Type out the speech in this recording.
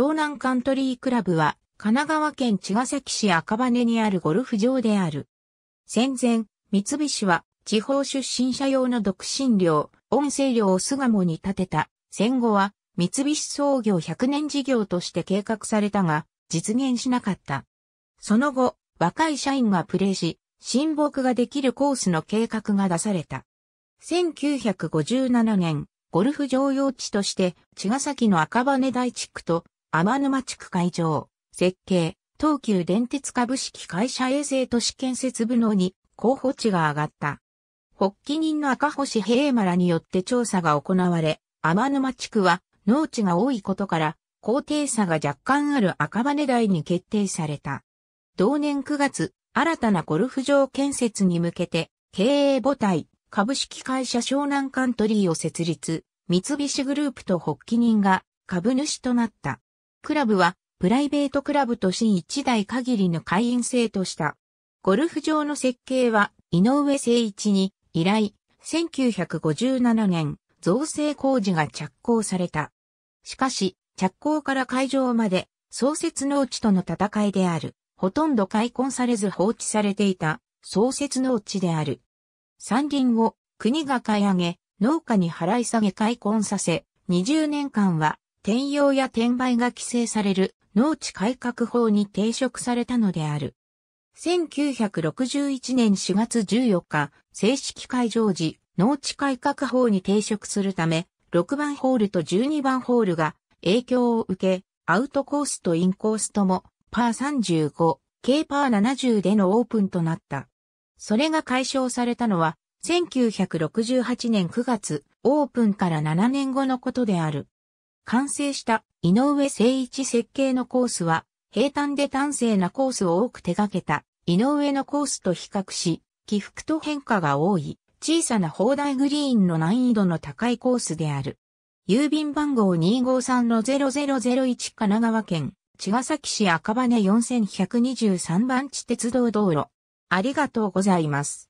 湘南カントリークラブは、神奈川県茅ヶ崎市赤羽にあるゴルフ場である。戦前、三菱は、地方出身者用の独身寮、音声寮を巣鴨に建てた。戦後は、三菱創業100年事業として計画されたが、実現しなかった。その後、若い社員がプレーし、親睦ができるコースの計画が出された。1957年、ゴルフ場用地として、茅ヶ崎の赤羽大地区と天沼地区会場、設計、東急電鉄株式会社衛星都市建設部のに候補地が上がった。発起人の赤星平馬らによって調査が行われ、天沼地区は農地が多いことから、高低差が若干ある赤羽台に決定された。同年9月、新たなゴルフ場建設に向けて、経営母体、株式会社湘南カントリーを設立、三菱グループと発起人が株主となった。クラブは、プライベートクラブと新一代限りの会員制とした。ゴルフ場の設計は、井上誠一に、以来、1957年、造成工事が着工された。しかし、着工から会場まで、創設農地との戦いである、ほとんど開墾されず放置されていた、創設農地である。山林を国が買い上げ、農家に払い下げ開墾させ、20年間は転用や転売が規制される農地改革法に抵触されたのである。1961年4月14日、正式会場時、農地改革法に抵触するため、6番ホールと12番ホールが影響を受け、アウトコースとインコースとも、パー35、K パー70でのオープンとなった。それが解消されたのは、1968年9月、オープンから7年後のことである。完成した井上誠一設計のコースは、平坦で端正なコースを多く手掛けた井上のコースと比較し、起伏と変化が多い小さな砲台グリーンの難易度の高いコースである。郵便番号253-0001神奈川県茅ヶ崎市赤羽4123番地鉄道道路。ありがとうございます。